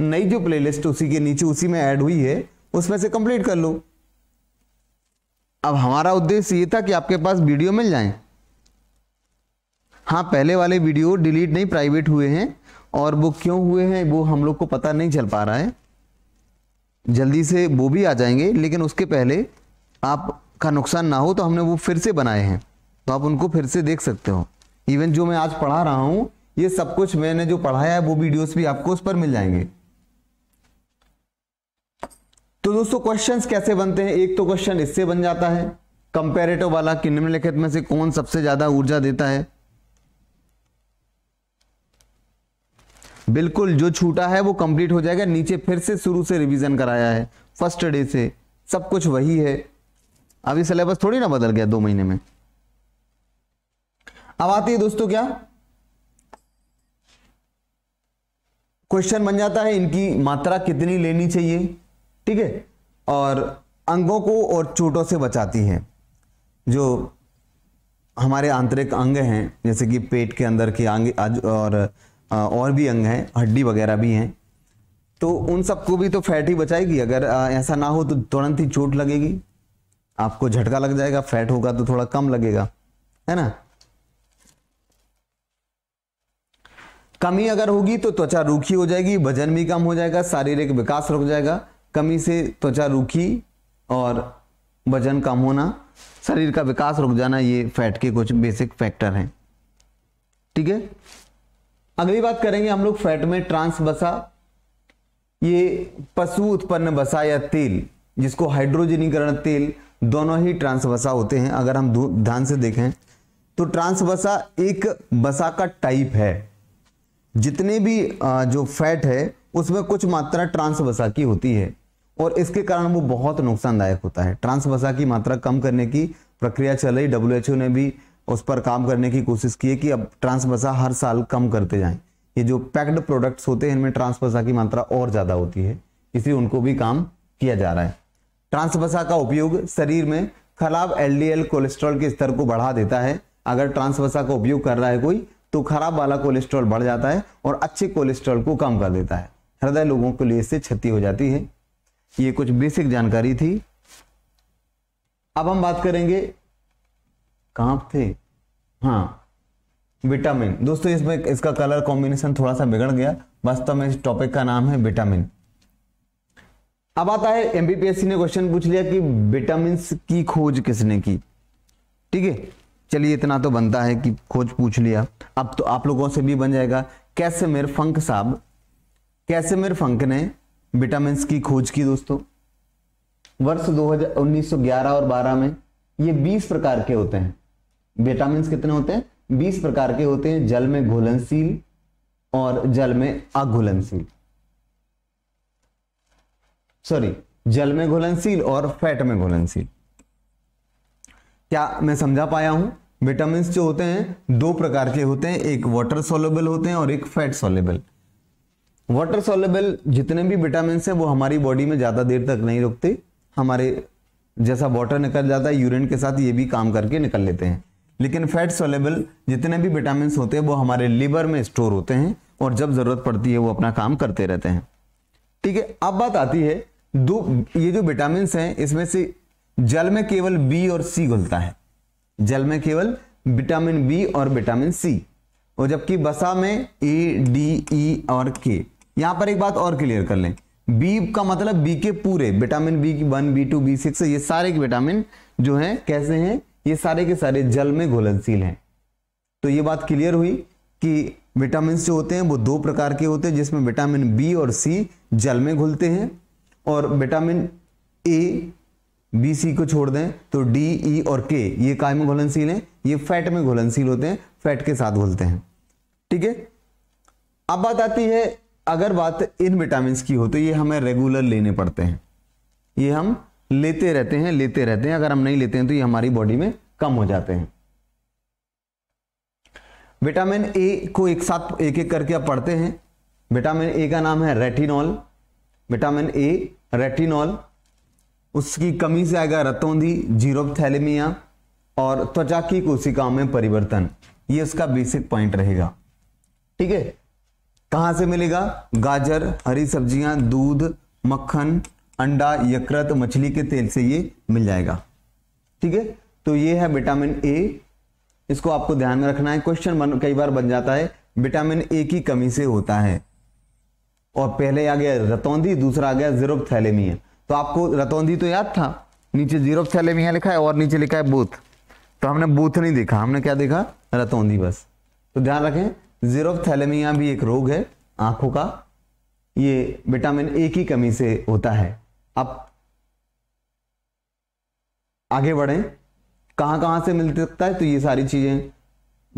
नई जो प्लेलिस्ट उसी के नीचे उसी में ऐड हुई है उसमें से कंप्लीट कर लो अब हमारा उद्देश्य ये था कि आपके पास वीडियो मिल जाए हाँ पहले वाले वीडियो डिलीट नहीं प्राइवेट हुए हैं और वो क्यों हुए हैं वो हम लोग को पता नहीं चल पा रहा है जल्दी से वो भी आ जाएंगे लेकिन उसके पहले आपका नुकसान ना हो तो हमने वो फिर से बनाए हैं तो आप उनको फिर से देख सकते हो इवन जो मैं आज पढ़ा रहा हूँ ये सब कुछ मैंने जो पढ़ाया है वो वीडियोस भी आपको उस पर मिल जाएंगे तो दोस्तों क्वेश्चंस कैसे बनते हैं एक तो क्वेश्चन इससे बन जाता है कंपेरेटिव वाला कि निम्नलिखित में से कौन सबसे ज्यादा ऊर्जा देता है बिल्कुल जो छूटा है वो कंप्लीट हो जाएगा नीचे फिर से शुरू से रिवीजन कराया है फर्स्ट डे से सब कुछ वही है अभी सिलेबस थोड़ी ना बदल गया दो महीने में अब आती है दोस्तों क्या क्वेश्चन बन जाता है इनकी मात्रा कितनी लेनी चाहिए ठीक है और अंगों को और चोटों से बचाती है जो हमारे आंतरिक अंग हैं जैसे कि पेट के अंदर के अंग और और भी अंग हैं हड्डी वगैरह भी हैं तो उन सबको भी तो फैट ही बचाएगी अगर ऐसा ना हो तो तुरंत ही चोट लगेगी आपको झटका लग जाएगा फैट होगा तो थोड़ा कम लगेगा है ना कमी अगर होगी तो त्वचा रूखी हो जाएगी वजन भी कम हो जाएगा शारीरिक विकास रुक जाएगा कमी से त्वचा रूखी और वजन कम होना शरीर का विकास रुक जाना ये फैट के कुछ बेसिक फैक्टर हैं ठीक है अगली बात करेंगे हम लोग फैट में ट्रांस बसा ये पशु उत्पन्न बसा या तेल जिसको हाइड्रोजनीकरण तेल दोनों ही ट्रांस बसा होते हैं अगर हम ध्यान से देखें तो ट्रांस बसा एक बसा का टाइप है जितने भी जो फैट है उसमें कुछ मात्रा ट्रांस बसा की होती है और इसके कारण वो बहुत नुकसानदायक होता है ट्रांस वसा की मात्रा कम करने की प्रक्रिया चल रही डब्ल्यू ने भी उस पर काम करने की कोशिश की है कि अब ट्रांस वसा हर साल कम करते जाए ये जो पैक्ड प्रोडक्ट्स होते हैं इनमें ट्रांस वसा की मात्रा और ज़्यादा होती है इसलिए उनको भी काम किया जा रहा है ट्रांस वसा का उपयोग शरीर में खराब एलडीएल कोलेस्ट्रॉल के स्तर को बढ़ा देता है अगर ट्रांस वसा का उपयोग कर रहा है कोई तो खराब वाला कोलेस्ट्रॉल बढ़ जाता है और अच्छे कोलेस्ट्रॉल को कम कर देता है हृदय लोगों के लिए इससे क्षति हो जाती है ये कुछ बेसिक जानकारी थी अब हम बात करेंगे कहां थे हाँ विटामिन दोस्तों इसमें इसका कलर कॉम्बिनेशन थोड़ा सा बिगड़ गया वास्तव में इस टॉपिक का नाम है विटामिन अब आता है एमबीपीएससी ने क्वेश्चन पूछ लिया कि विटामिन की खोज किसने की ठीक है चलिए इतना तो बनता है कि खोज पूछ लिया अब तो आप लोगों से भी बन जाएगा मेर फंक साहब मेर फंक ने विटामिन की खोज की दोस्तों वर्ष 2000 और 12 में ये 20 प्रकार के होते हैं विटामिन कितने होते हैं 20 प्रकार के होते हैं जल में घुलनशील और जल में अघुलनशील सॉरी जल में घुलनशील और फैट में घुलनशील क्या मैं समझा पाया हूं विटामिन जो होते हैं दो प्रकार के होते हैं एक वाटर सोलेबल होते हैं और एक फैट सोलेबल वाटर सोलेबल जितने भी विटामिन हैं वो हमारी बॉडी में ज़्यादा देर तक नहीं रुकते हमारे जैसा वाटर निकल जाता है यूरिन के साथ ये भी काम करके निकल लेते हैं लेकिन फैट सोलेबल जितने भी विटामिन होते हैं वो हमारे लीवर में स्टोर होते हैं और जब ज़रूरत पड़ती है वो अपना काम करते रहते हैं ठीक है अब बात आती है दो ये जो विटामिन हैं इसमें से जल में केवल बी और सी घुलता है जल में केवल विटामिन बी और विटामिन सी और जबकि बसा में ए डी ई और के यहां पर एक बात और क्लियर कर लें बी का मतलब बी के पूरे vitamin B one B two B six ये सारे के विटामिन जो हैं कैसे हैं ये सारे के सारे जल में घुलनशील हैं तो ये बात क्लियर हुई कि विटामिन जो होते हैं वो दो प्रकार के होते हैं जिसमें विटामिन बी और सी जल में घुलते हैं और विटामिन ए बी सी को छोड़ दें तो डी ई e और के ये काय में घुलनशील हैं ये फैट में घुलनशील होते हैं फैट के साथ घुलते हैं ठीक है अब बात आती है अगर बात इन विटामिन की हो तो ये हमें रेगुलर लेने पड़ते हैं ये हम लेते रहते हैं लेते रहते हैं अगर हम नहीं लेते हैं तो ये हमारी बॉडी में कम हो जाते हैं विटामिन ए को एक साथ एक एक करके आप पढ़ते हैं विटामिन ए का नाम है रेटिनॉल विटामिन ए रेटिनॉल उसकी कमी से आएगा रतौंधी जीरोमिया और त्वचा की कोशिकाओं में परिवर्तन ये उसका बेसिक पॉइंट रहेगा ठीक है कहां से मिलेगा गाजर हरी सब्जियां दूध मक्खन अंडा यकृत मछली के तेल से ये मिल जाएगा ठीक है तो ये है विटामिन ए इसको आपको ध्यान में रखना है क्वेश्चन कई बार बन जाता है विटामिन ए की कमी से होता है और पहले आ गया रतौंधी दूसरा आ गया थैलेमिया तो आपको रतौंधी तो याद था नीचे थैलेमिया लिखा है और नीचे लिखा है बूथ तो हमने बूथ नहीं देखा हमने क्या देखा रतौंधी बस तो ध्यान रखें जीरोमिया भी एक रोग है आंखों का ये विटामिन ए की कमी से होता है आप आगे बढ़े कहां कहां से मिल सकता है तो ये सारी चीज़ें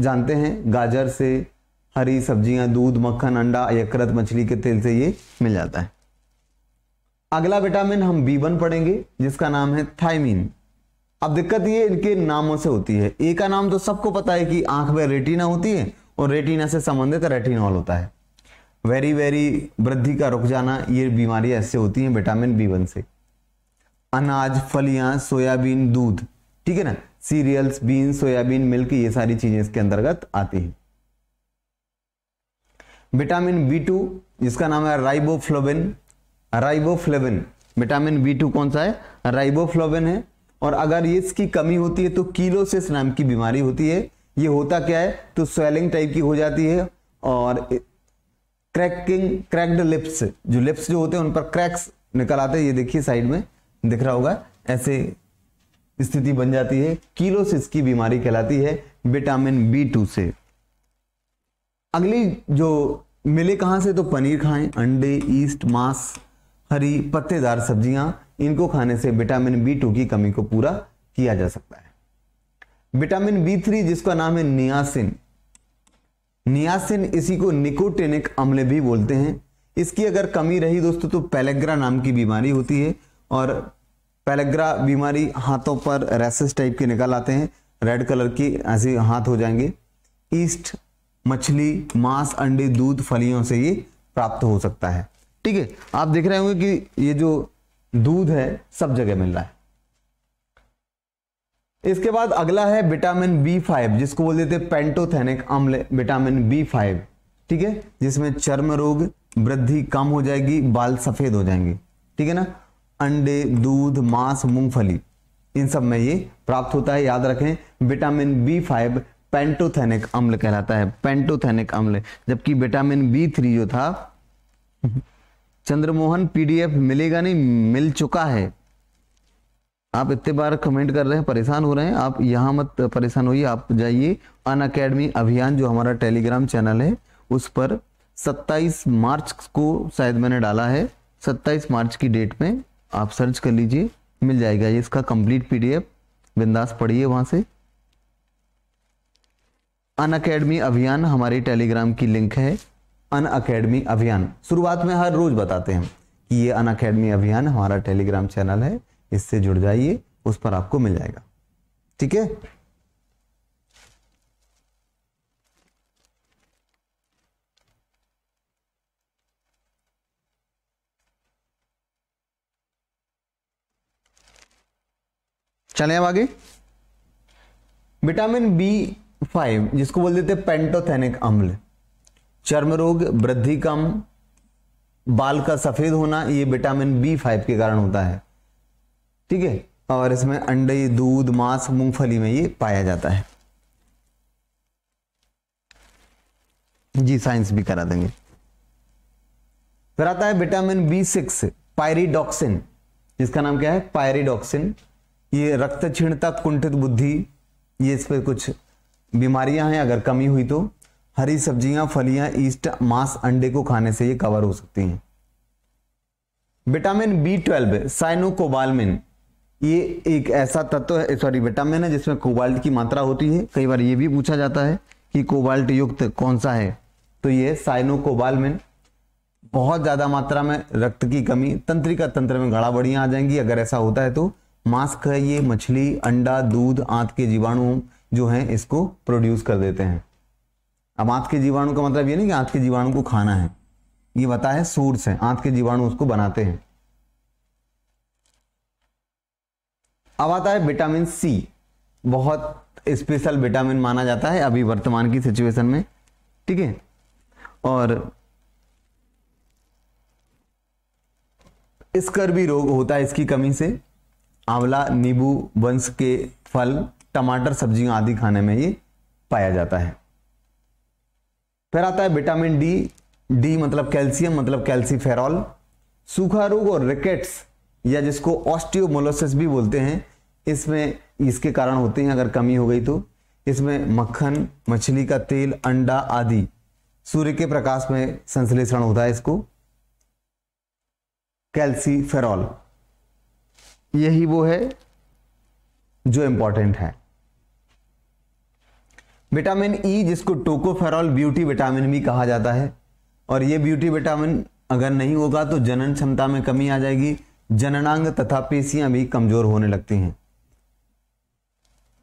जानते हैं गाजर से हरी सब्जियां दूध मक्खन अंडा यकृत मछली के तेल से ये मिल जाता है अगला विटामिन हम बी वन पढ़ेंगे जिसका नाम है थायमिन अब दिक्कत ये इनके नामों से होती है ए का नाम तो सबको पता है कि आंख में रेटिना होती है और रेटिना से संबंधित रेटिनॉल होता है वेरी वेरी वृद्धि का रुक जाना ये बीमारियां ऐसे होती हैं विटामिन बी वन से अनाज फलियां सोयाबीन दूध ठीक है ना सीरियल्स बीन सोयाबीन मिल्क ये सारी चीजें इसके अंतर्गत आती हैं विटामिन बी टू जिसका नाम है riboflavin riboflavin vitamin B two कौन सा है राइबोफ्लोबिन है और अगर इसकी कमी होती है तो कीलोसिस नाम की बीमारी होती है ये होता क्या है तो स्वेलिंग टाइप की हो जाती है और क्रैकिंग क्रैक्ड लिप्स जो लिप्स जो होते हैं उन पर क्रैक्स निकल आते हैं ये देखिए साइड में दिख रहा होगा ऐसे स्थिति बन जाती है कीलोसिस की बीमारी कहलाती है विटामिन बी टू से अगली जो मिले कहाँ से तो पनीर खाएं अंडे ईस्ट मांस हरी पत्तेदार सब्जियां इनको खाने से विटामिन बी टू की कमी को पूरा किया जा सकता है विटामिन बी थ्री जिसका नाम है नियासिन नियासिन इसी को निकोटेनिक अम्ल भी बोलते हैं इसकी अगर कमी रही दोस्तों तो पेलेग्रा नाम की बीमारी होती है और पेलेग्रा बीमारी हाथों पर रेसेस टाइप के निकल आते हैं रेड कलर की ऐसे हाथ हो जाएंगे ईस्ट मछली मांस अंडे दूध फलियों से ये प्राप्त हो सकता है ठीक है आप देख रहे होंगे कि ये जो दूध है सब जगह मिल रहा है इसके बाद अगला है विटामिन बी फाइव जिसको बोल देते पेंटोथेनिक अम्ल विटामिन बी फाइव ठीक है जिसमें चर्म रोग वृद्धि कम हो जाएगी बाल सफेद हो जाएंगे ठीक है ना अंडे दूध मांस मूंगफली इन सब में ये प्राप्त होता है याद रखें विटामिन बी फाइव पेंटोथेनिक अम्ल कहलाता है पेंटोथेनिक अम्ल जबकि विटामिन बी थ्री जो था चंद्रमोहन पीडीएफ मिलेगा नहीं मिल चुका है आप इतने बार कमेंट कर रहे हैं परेशान हो रहे हैं आप यहाँ मत परेशान होइए आप जाइए अन अकेडमी अभियान जो हमारा टेलीग्राम चैनल है उस पर 27 मार्च को शायद मैंने डाला है 27 मार्च की डेट में आप सर्च कर लीजिए मिल जाएगा ये इसका कंप्लीट पीडीएफ बिंदास पढ़िए वहां से अन अकेडमी अभियान हमारे टेलीग्राम की लिंक है अन अकेडमी अभियान शुरुआत में हर रोज बताते हैं कि ये अन अकेडमी अभियान हमारा टेलीग्राम चैनल है इससे जुड़ जाइए उस पर आपको मिल जाएगा ठीक है चले अब आगे विटामिन बी फाइव जिसको बोल देते पेंटोथेनिक अम्ल चर्म रोग वृद्धि कम बाल का सफेद होना ये विटामिन बी फाइव के कारण होता है ठीक है और इसमें अंडे दूध मांस मूंगफली में ये पाया जाता है जी साइंस भी करा देंगे फिर आता है विटामिन बी सिक्स पायरीडॉक्सिन जिसका नाम क्या है पायरीडॉक्सिन ये रक्त क्षीणता कुंठित बुद्धि ये इस पर कुछ बीमारियां हैं अगर कमी हुई तो हरी सब्जियां फलियां ईस्ट मांस अंडे को खाने से ये कवर हो सकती हैं विटामिन बी ट्वेल्व साइनोकोबालमिन ये एक ऐसा तत्व है सॉरी विटामिन है जिसमें कोबाल्ट की मात्रा होती है कई बार ये भी पूछा जाता है कि कोबाल्ट युक्त कौन सा है तो ये साइनो कोबालमिन बहुत ज़्यादा मात्रा में रक्त की कमी तंत्रिका तंत्र में घड़ाबड़ियां आ जाएंगी अगर ऐसा होता है तो मास्क है ये मछली अंडा दूध आंत के जीवाणु जो हैं इसको प्रोड्यूस कर देते हैं अब आंत के जीवाणु का मतलब ये नहीं कि आंत के जीवाणु को खाना है ये बताया सोर्स है आंत के जीवाणु उसको बनाते हैं अब आता है विटामिन सी बहुत स्पेशल विटामिन माना जाता है अभी वर्तमान की सिचुएशन में ठीक है और इसकर भी रोग होता है इसकी कमी से आंवला नींबू वंश के फल टमाटर सब्जियां आदि खाने में ये पाया जाता है फिर आता है विटामिन डी डी मतलब कैल्शियम मतलब कैल्सीफेरॉल सूखा रोग और रिकेट्स या जिसको ऑस्टियोमोलोसिस भी बोलते हैं इसमें इसके कारण होते हैं अगर कमी हो गई तो इसमें मक्खन मछली का तेल अंडा आदि सूर्य के प्रकाश में संश्लेषण होता है इसको कैल्सीफेरॉल यही वो है जो इंपॉर्टेंट है विटामिन ई e, जिसको टोकोफेरॉल ब्यूटी विटामिन भी कहा जाता है और ये ब्यूटी विटामिन अगर नहीं होगा तो जनन क्षमता में कमी आ जाएगी जननांग तथा पेशियां भी कमजोर होने लगती हैं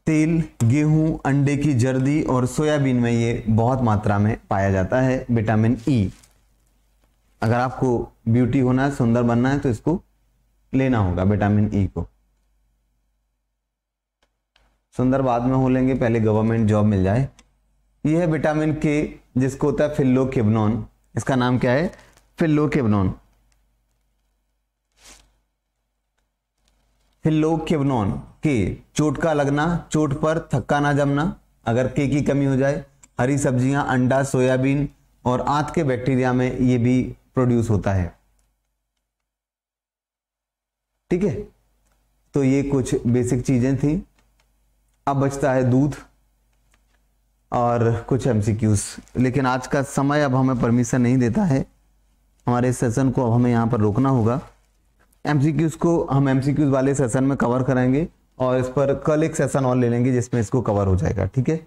तेल गेहूं अंडे की जर्दी और सोयाबीन में ये बहुत मात्रा में पाया जाता है विटामिन ई e. अगर आपको ब्यूटी होना है सुंदर बनना है तो इसको लेना होगा विटामिन ई e को सुंदर बाद में हो लेंगे पहले गवर्नमेंट जॉब मिल जाए यह है विटामिन के जिसको होता है केबनॉन इसका नाम क्या है फिल्लो केबनॉन फिलोकेवनॉन के चोट का लगना चोट पर थक्का ना जमना अगर के की कमी हो जाए हरी सब्जियां अंडा सोयाबीन और आंत के बैक्टीरिया में ये भी प्रोड्यूस होता है ठीक है तो ये कुछ बेसिक चीजें थी अब बचता है दूध और कुछ एमसीक्यूज लेकिन आज का समय अब हमें परमिशन नहीं देता है हमारे सेशन को अब हमें यहाँ पर रोकना होगा एमसीक्यूज को हम एमसीक्यूज वाले सेशन में कवर कराएंगे और इस पर कल एक सेशन और ले लेंगे जिसमें इसको कवर हो जाएगा ठीक है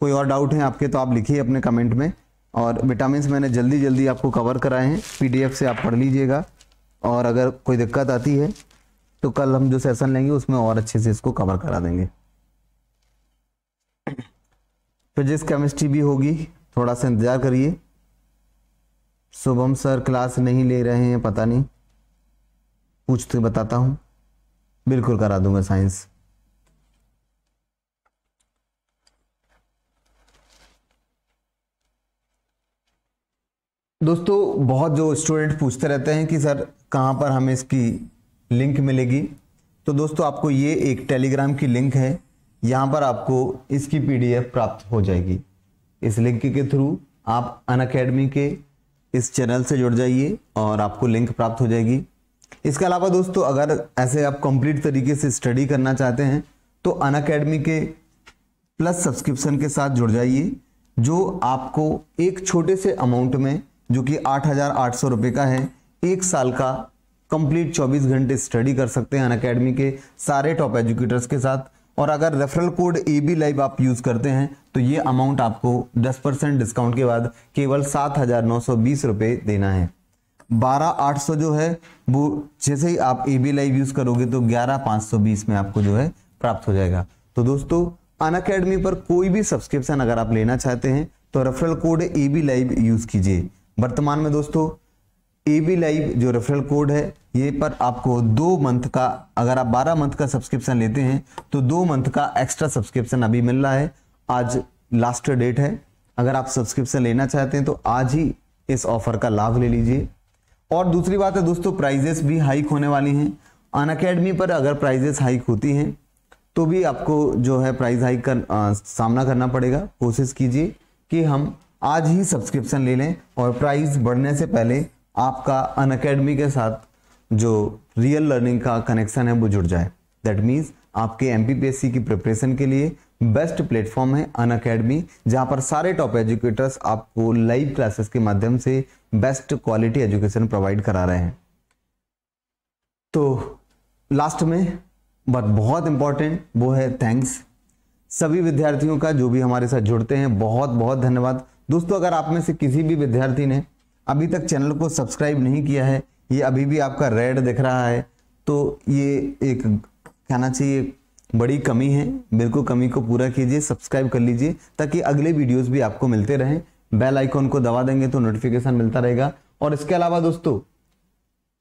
कोई और डाउट है आपके तो आप लिखिए अपने कमेंट में और विटामिन मैंने जल्दी जल्दी आपको कवर कराए हैं पी से आप पढ़ लीजिएगा और अगर कोई दिक्कत आती है तो कल हम जो सेशन लेंगे उसमें और अच्छे से इसको कवर करा देंगे फिजिक्स तो केमिस्ट्री भी होगी थोड़ा सा इंतज़ार करिए शुभम सर क्लास नहीं ले रहे हैं पता नहीं पूछते बताता हूं बिल्कुल करा दूंगा साइंस दोस्तों बहुत जो स्टूडेंट पूछते रहते हैं कि सर कहाँ पर हमें इसकी लिंक मिलेगी तो दोस्तों आपको ये एक टेलीग्राम की लिंक है यहाँ पर आपको इसकी पीडीएफ प्राप्त हो जाएगी इस लिंक के थ्रू आप अन के इस चैनल से जुड़ जाइए और आपको लिंक प्राप्त हो जाएगी इसके अलावा दोस्तों अगर ऐसे आप कंप्लीट तरीके से स्टडी करना चाहते हैं तो अन अकेडमी के प्लस सब्सक्रिप्शन के साथ जुड़ जाइए जो आपको एक छोटे से अमाउंट में जो कि आठ हज़ार आठ सौ रुपये का है एक साल का कंप्लीट 24 घंटे स्टडी कर सकते हैं अन अकेडमी के सारे टॉप एजुकेटर्स के साथ और अगर referral code A B live आप यूज़ करते हैं तो ये अमाउंट आपको 10 परसेंट डिस्काउंट के बाद केवल सात हज़ार नौ सौ बीस रुपये देना है बारह आठ सौ जो है वो जैसे ही आप ए बी लाइव यूज करोगे तो ग्यारह पांच सौ बीस में आपको जो है प्राप्त हो जाएगा तो दोस्तों अन अकेडमी पर कोई भी सब्सक्रिप्शन अगर आप लेना चाहते हैं तो referral code A B live use कीजिए वर्तमान में दोस्तों ए बी लाइव जो रेफरल कोड है ये पर आपको दो मंथ का अगर आप बारह मंथ का सब्सक्रिप्शन लेते हैं तो दो मंथ का एक्स्ट्रा सब्सक्रिप्शन अभी मिल रहा है आज लास्ट डेट है अगर आप सब्सक्रिप्शन लेना चाहते हैं तो आज ही इस ऑफर का लाभ ले लीजिए और दूसरी बात है दोस्तों प्राइजेस भी हाइक होने वाली हैं अन अकेडमी पर अगर प्राइजेस हाइक होती हैं तो भी आपको जो है प्राइस हाइक का सामना करना पड़ेगा कोशिश कीजिए कि हम आज ही सब्सक्रिप्शन ले लें और प्राइस बढ़ने से पहले आपका अन अकेडमी के साथ जो रियल लर्निंग का कनेक्शन है वो जुड़ जाए दैट मीन्स आपके एम की प्रिपरेशन के लिए बेस्ट प्लेटफॉर्म है अन अकेडमी जहाँ पर सारे टॉप एजुकेटर्स आपको लाइव क्लासेस के माध्यम से बेस्ट क्वालिटी एजुकेशन प्रोवाइड करा रहे हैं तो लास्ट में बट बहुत इंपॉर्टेंट वो है थैंक्स सभी विद्यार्थियों का जो भी हमारे साथ जुड़ते हैं बहुत बहुत धन्यवाद दोस्तों अगर आप में से किसी भी विद्यार्थी ने अभी तक चैनल को सब्सक्राइब नहीं किया है ये अभी भी आपका रेड दिख रहा है तो ये एक कहना चाहिए बड़ी कमी है बिल्कुल कमी को पूरा कीजिए सब्सक्राइब कर लीजिए ताकि अगले वीडियोस भी आपको मिलते रहें बेल आइकॉन को दबा देंगे तो नोटिफिकेशन मिलता रहेगा और इसके अलावा दोस्तों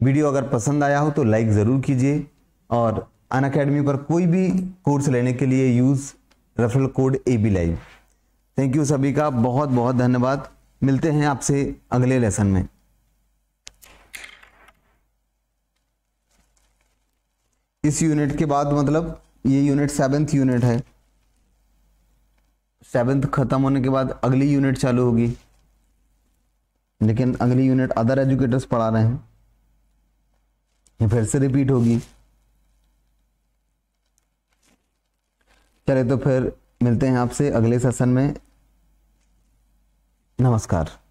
वीडियो अगर पसंद आया हो तो लाइक ज़रूर कीजिए और अन अकेडमी पर कोई भी कोर्स लेने के लिए use referral code A B live thank you सभी का बहुत बहुत धन्यवाद मिलते हैं आपसे अगले लेसन में इस यूनिट के बाद मतलब ये यूनिट सेवेंथ यूनिट है सेवेंथ खत्म होने के बाद अगली यूनिट चालू होगी लेकिन अगली यूनिट अदर एजुकेटर्स पढ़ा रहे हैं ये फिर से रिपीट होगी चले तो फिर मिलते हैं आपसे अगले सेशन में नमस्कार